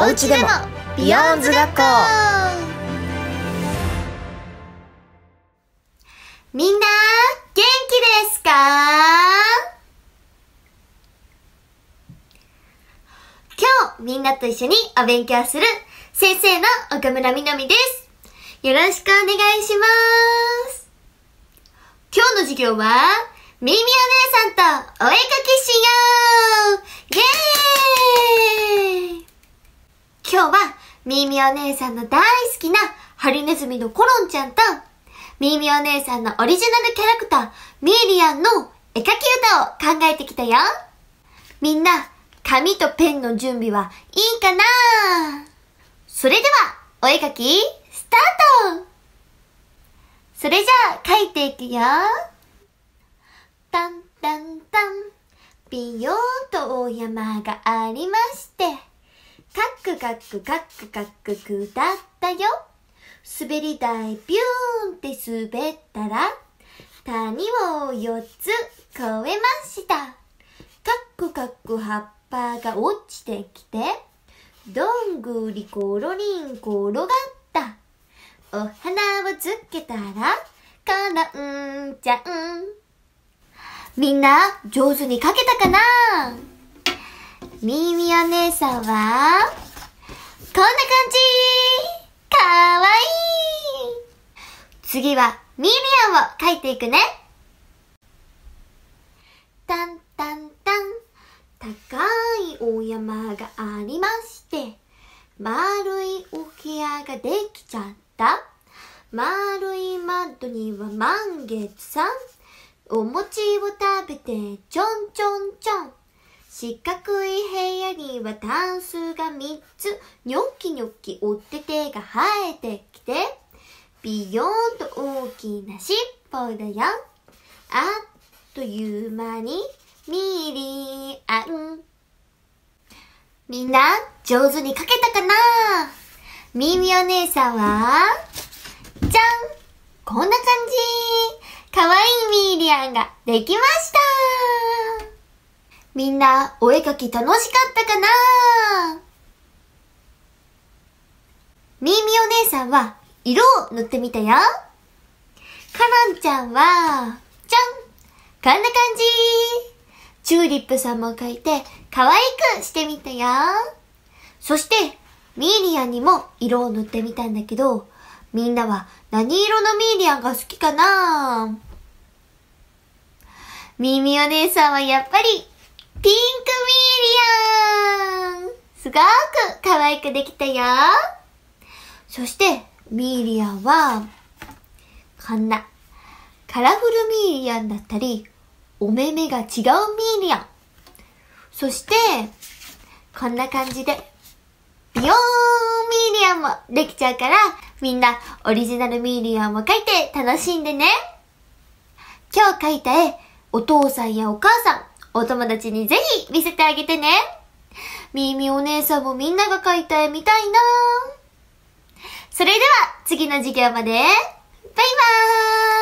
おうちでもビヨーンズ学校みんな元気ですか今日みんなと一緒にお勉強する先生の岡村みなみです。よろしくお願いします。今日の授業はみみお姉さんとお絵かきしようイェーイ今日はみみお姉さんの大好きなハリネズミのコロンちゃんとみみお姉さんのオリジナルキャラクターミーリアンの絵描き歌を考えてきたよみんな紙とペンの準備はいいかなそれではお絵描きスタートそれじゃあ描いていくよタンタンタンビヨーンとお山がありましてカクカクカクカク下ったよ滑り台ビューンって滑ったら谷を4つ越えましたカクカク葉っぱが落ちてきてどんぐりころりん転がったお花をつけたら転んじゃうんみんな、上手に書けたかなみーみお姉さんは、こんな感じかわいい次は、ミーミアを書いていくねタンタンタン高いお山がありまして丸いお部屋ができちゃった丸い窓には満月さんお餅を食べてちょんちょんちょん。四角い部屋にはタンスが三つ。ニョッキニョッキって手が生えてきて。ビヨーンと大きな尻尾だよ。あっという間にミリアン。みんな上手に書けたかなみみお姉さんは、じゃんこんな感じ案ができましたみんな、お絵かき楽しかったかなみーみお姉さんは、色を塗ってみたよかのんちゃんは、じゃんこんな感じチューリップさんも描いて、可愛くしてみたよそして、ミーリアンにも色を塗ってみたんだけど、みんなは何色のミーリアンが好きかなみみお姉さんはやっぱり、ピンクミーリアンすごく可愛くできたよそして、ミーリアンは、こんな、カラフルミーリアンだったり、お目目が違うミーリアン。そして、こんな感じで、ビヨーンミーリアンもできちゃうから、みんなオリジナルミーリアンも描いて楽しんでね。今日描いた絵、お父さんやお母さん、お友達にぜひ見せてあげてね。みーみーお姉さんもみんなが描いた絵見たいなそれでは次の授業まで、バイバーイ